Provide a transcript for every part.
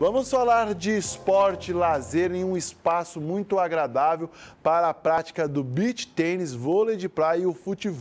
Vamos falar de esporte, lazer em um espaço muito agradável para a prática do beach tênis, vôlei de praia e o futebol.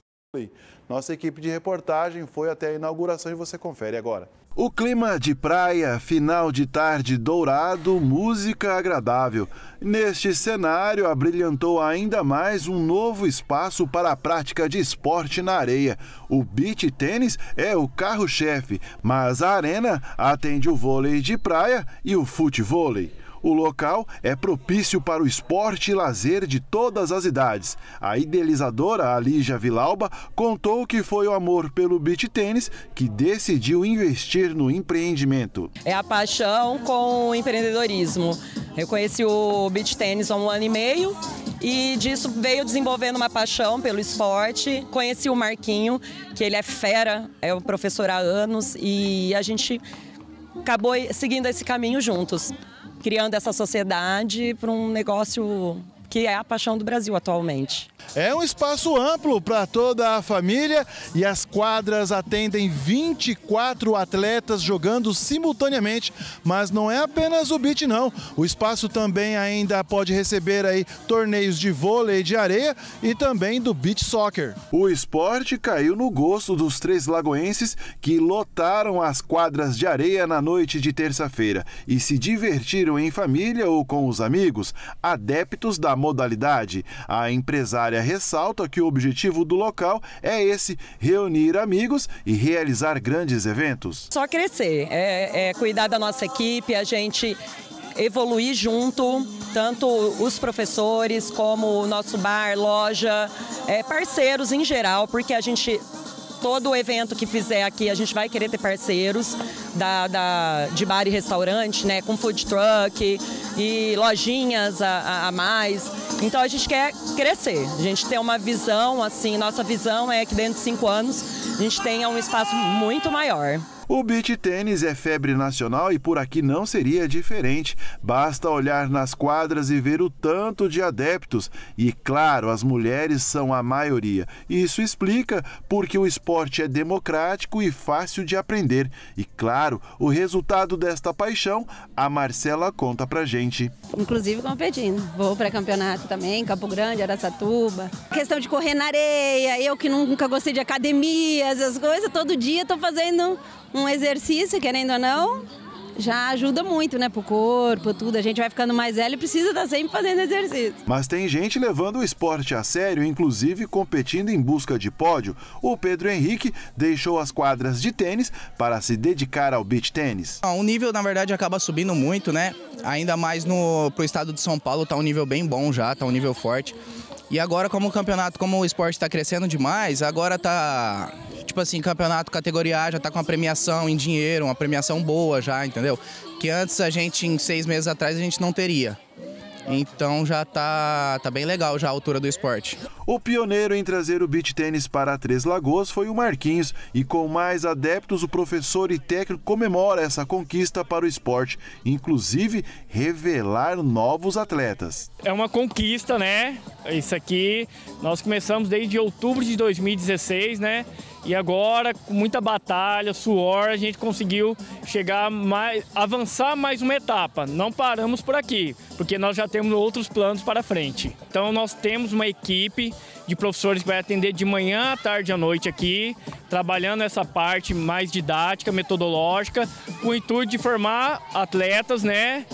Nossa equipe de reportagem foi até a inauguração e você confere agora. O clima de praia, final de tarde dourado, música agradável. Neste cenário, abrilhantou ainda mais um novo espaço para a prática de esporte na areia. O beach tênis é o carro-chefe, mas a arena atende o vôlei de praia e o futevôlei. O local é propício para o esporte e lazer de todas as idades. A idealizadora Alígia Vilauba contou que foi o amor pelo beach tênis que decidiu investir no empreendimento. É a paixão com o empreendedorismo. Eu conheci o beach tênis há um ano e meio e disso veio desenvolvendo uma paixão pelo esporte. Conheci o Marquinho, que ele é fera, é o professor há anos e a gente acabou seguindo esse caminho juntos criando essa sociedade para um negócio que é a paixão do Brasil atualmente. É um espaço amplo para toda a família e as quadras atendem 24 atletas jogando simultaneamente, mas não é apenas o beach não. O espaço também ainda pode receber aí torneios de vôlei de areia e também do beach soccer. O esporte caiu no gosto dos três lagoenses que lotaram as quadras de areia na noite de terça-feira e se divertiram em família ou com os amigos, adeptos da modalidade. A empresária ressalta que o objetivo do local é esse: reunir amigos e realizar grandes eventos. Só crescer, é, é cuidar da nossa equipe, a gente evoluir junto, tanto os professores como o nosso bar, loja, é, parceiros em geral, porque a gente todo evento que fizer aqui a gente vai querer ter parceiros da, da, de bar e restaurante, né, com food truck e lojinhas a, a mais. Então a gente quer crescer, a gente tem uma visão, assim, nossa visão é que dentro de cinco anos a gente tenha um espaço muito maior. O beach tênis é febre nacional e por aqui não seria diferente. Basta olhar nas quadras e ver o tanto de adeptos. E claro, as mulheres são a maioria. Isso explica porque o esporte é democrático e fácil de aprender. E claro, claro, o resultado desta paixão, a Marcela conta pra gente. Inclusive competindo. Vou para campeonato também, Campo Grande, Aracatuba. Questão de correr na areia, eu que nunca gostei de academia, essas coisas, todo dia tô fazendo um exercício, querendo ou não já ajuda muito, né? Pro corpo, tudo. A gente vai ficando mais velho e precisa estar tá sempre fazendo exercício. Mas tem gente levando o esporte a sério, inclusive competindo em busca de pódio. O Pedro Henrique deixou as quadras de tênis para se dedicar ao beach tênis. Ah, o nível, na verdade, acaba subindo muito, né? Ainda mais no pro estado de São Paulo, tá um nível bem bom já, tá um nível forte. E agora, como o campeonato, como o esporte está crescendo demais, agora tá. Tipo assim, campeonato categoria A já tá com uma premiação em dinheiro, uma premiação boa já, entendeu? Que antes a gente, em seis meses atrás, a gente não teria. Então já tá, tá bem legal já a altura do esporte. O pioneiro em trazer o beach tênis para Três Lagoas foi o Marquinhos e com mais adeptos o professor e técnico comemora essa conquista para o esporte, inclusive revelar novos atletas. É uma conquista, né? Isso aqui nós começamos desde outubro de 2016, né? E agora, com muita batalha, suor, a gente conseguiu chegar mais, avançar mais uma etapa. Não paramos por aqui, porque nós já temos outros planos para frente. Então nós temos uma equipe de professores que vai atender de manhã, à tarde e à noite aqui, trabalhando essa parte mais didática, metodológica, com o intuito de formar atletas, né,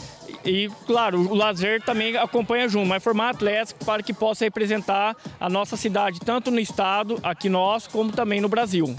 e, claro, o lazer também acompanha junto, mas formar atlético para que possa representar a nossa cidade, tanto no estado, aqui nós, como também no Brasil.